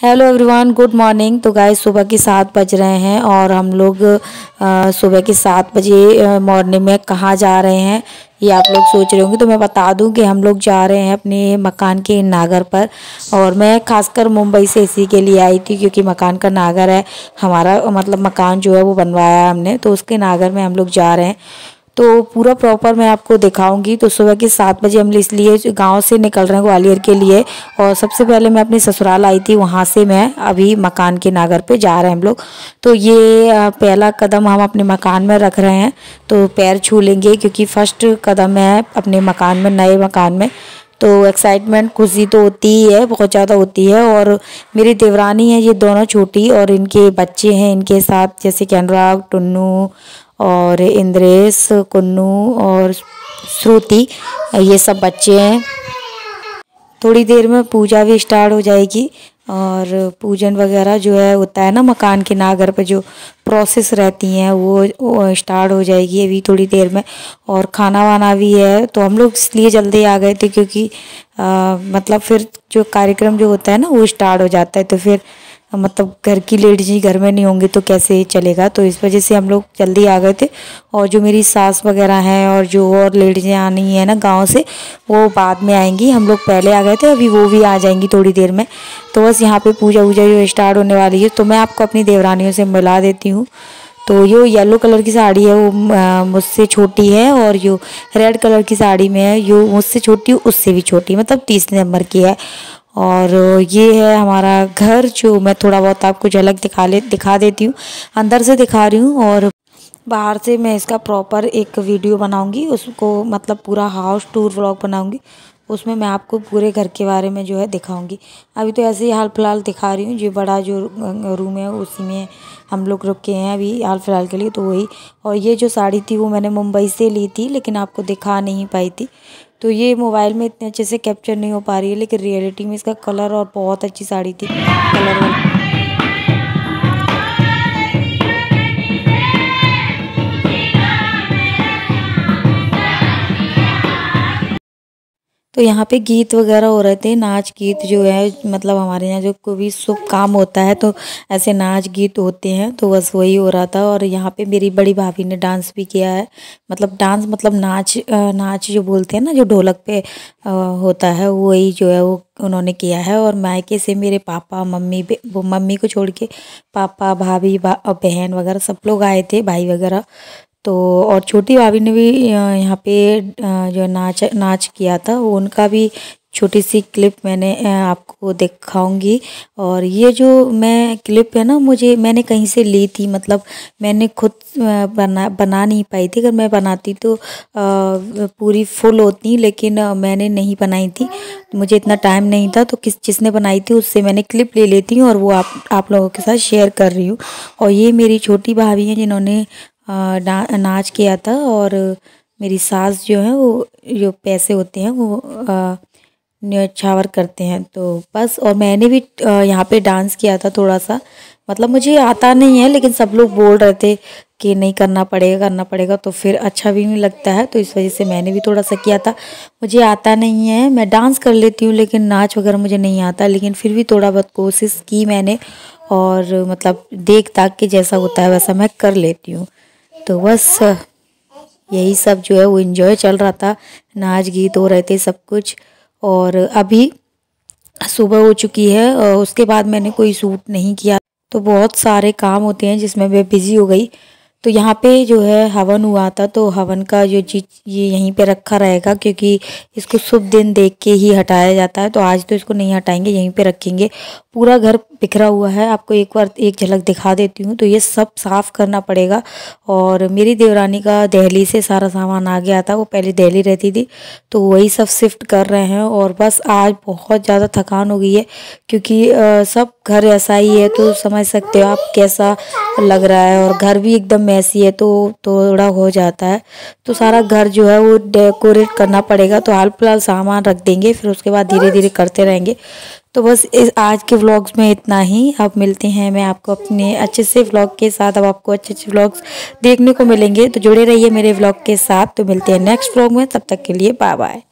hello everyone good morning तो गाय सुबह के सात बज रहे हैं और हम लोग सुबह के सात बजे मॉर्निंग में कहाँ जा रहे हैं ये आप लोग सोच रहे होंगे तो मैं बता दूं कि हम लोग जा रहे हैं अपने मकान के नागर पर और मैं खासकर मुंबई से इसी के लिए आई थी क्योंकि मकान का नागर है हमारा मतलब मकान जो है वो बनवाया है हमने तो उसके नागर में हम लोग जा रहे हैं तो पूरा प्रॉपर मैं आपको दिखाऊंगी तो सुबह के सात बजे हम इसलिए गांव से निकल रहे हैं ग्वालियर के लिए और सबसे पहले मैं अपने ससुराल आई थी वहां से मैं अभी मकान के नागर पे जा रहे हैं हम लोग तो ये पहला कदम हम अपने मकान में रख रहे हैं तो पैर छू लेंगे क्योंकि फ़र्स्ट कदम है अपने मकान में नए मकान में तो एक्साइटमेंट खुशी तो होती ही है बहुत ज़्यादा होती है और मेरी देवरानी है ये दोनों छोटी और इनके बच्चे हैं इनके साथ जैसे कैनरा टुन्नू और इंद्रेश कुन्नू और श्रुति ये सब बच्चे हैं थोड़ी देर में पूजा भी स्टार्ट हो जाएगी और पूजन वगैरह जो है होता है ना मकान के नागर पर जो प्रोसेस रहती हैं वो स्टार्ट हो जाएगी अभी थोड़ी देर में और खाना वाना भी है तो हम लोग इसलिए जल्दी आ गए थे क्योंकि आ, मतलब फिर जो कार्यक्रम जो होता है ना वो स्टार्ट हो जाता है तो फिर मतलब घर की लेडीज ही घर में नहीं होंगी तो कैसे चलेगा तो इस वजह से हम लोग जल्दी आ गए थे और जो मेरी सास वगैरह हैं और जो और लेडीज़ें आनी है ना गांव से वो बाद में आएंगी हम लोग पहले आ गए थे अभी वो भी आ जाएंगी थोड़ी देर में तो बस यहाँ पे पूजा वूजा जो स्टार्ट होने वाली है तो मैं आपको अपनी देवरानियों से मिला देती हूँ तो ये येलो कलर की साड़ी है वो मुझसे छोटी है और यो रेड कलर की साड़ी में है यो मुझसे छोटी उससे भी छोटी मतलब तीस नंबर की है और ये है हमारा घर जो मैं थोड़ा बहुत आपको झलक दिखा ले दिखा देती हूँ अंदर से दिखा रही हूँ और बाहर से मैं इसका प्रॉपर एक वीडियो बनाऊंगी उसको मतलब पूरा हाउस टूर व्लॉग बनाऊँगी उसमें मैं आपको पूरे घर के बारे में जो है दिखाऊँगी अभी तो ऐसे ही हाल फिलहाल दिखा रही हूँ जो बड़ा जो रूम है उसी में हम लोग रुके हैं अभी हाल फिलहाल के लिए तो वही और ये जो साड़ी थी वो मैंने मुंबई से ली थी लेकिन आपको दिखा नहीं पाई थी तो ये मोबाइल में इतने अच्छे से कैप्चर नहीं हो पा रही है लेकिन रियलिटी में इसका कलर और बहुत अच्छी साड़ी थी कलर वाली तो यहाँ पे गीत वगैरह हो रहे थे नाच गीत जो है मतलब हमारे यहाँ जो कोई भी शुभ काम होता है तो ऐसे नाच गीत होते हैं तो बस वही हो रहा था और यहाँ पे मेरी बड़ी भाभी ने डांस भी किया है मतलब डांस मतलब नाच नाच जो बोलते हैं ना जो ढोलक पे होता है वही जो है वो उन्होंने किया है और मायके से मेरे पापा मम्मी वो मम्मी को छोड़ के पापा भाभी बहन वगैरह सब लोग आए थे भाई वगैरह तो और छोटी भाभी ने भी यहाँ पे जो नाच नाच किया था उनका भी छोटी सी क्लिप मैंने आपको दिखाऊंगी और ये जो मैं क्लिप है ना मुझे मैंने कहीं से ली थी मतलब मैंने खुद बना बना नहीं पाई थी अगर मैं बनाती तो पूरी फुल होती लेकिन मैंने नहीं बनाई थी मुझे इतना टाइम नहीं था तो किस जिसने बनाई थी उससे मैंने क्लिप ले लेती हूँ और वो आप आप लोगों के साथ शेयर कर रही हूँ और ये मेरी छोटी भाभी हैं जिन्होंने ना नाच किया था और मेरी सास जो है वो जो पैसे होते हैं वो न्यौछावर करते हैं तो बस और मैंने भी यहाँ पे डांस किया था थोड़ा सा मतलब मुझे आता नहीं है लेकिन सब लोग बोल रहे थे कि नहीं करना पड़ेगा करना पड़ेगा तो फिर अच्छा भी नहीं लगता है तो इस वजह से मैंने भी थोड़ा सा किया था मुझे आता नहीं है मैं डांस कर लेती हूँ लेकिन नाच वगैरह मुझे नहीं आता लेकिन फिर भी थोड़ा बहुत कोशिश की मैंने और मतलब देख ताक के जैसा होता है वैसा मैं कर लेती हूँ तो बस यही सब जो है वो इन्जॉय चल रहा था नाच गीत हो रहे थे सब कुछ और अभी सुबह हो चुकी है और उसके बाद मैंने कोई सूट नहीं किया तो बहुत सारे काम होते हैं जिसमें मैं बिज़ी हो गई तो यहाँ पे जो है हवन हुआ था तो हवन का जो चीज ये यहीं पे रखा रहेगा क्योंकि इसको शुभ दिन देख के ही हटाया जाता है तो आज तो इसको नहीं हटाएंगे यहीं पे रखेंगे पूरा घर बिखरा हुआ है आपको एक बार एक झलक दिखा देती हूँ तो ये सब साफ़ करना पड़ेगा और मेरी देवरानी का दहली से सारा सामान आ गया था वो पहले दहली रहती थी तो वही सब शिफ्ट कर रहे हैं और बस आज बहुत ज़्यादा थकान हो गई है क्योंकि सब घर ऐसा ही है तो समझ सकते हो आप कैसा लग रहा है और घर भी एकदम ऐसी है तो थोड़ा हो जाता है तो सारा घर जो है वो डेकोरेट करना पड़ेगा तो हाल फिलहाल सामान रख देंगे फिर उसके बाद धीरे धीरे करते रहेंगे तो बस इस आज के व्लॉग्स में इतना ही अब मिलते हैं मैं आपको अपने अच्छे से व्लॉग के साथ अब आपको अच्छे अच्छे व्लॉग्स देखने को मिलेंगे तो जुड़े रहिए मेरे व्लॉग के साथ तो मिलते हैं नेक्स्ट व्लॉग में तब तक के लिए बाय बाय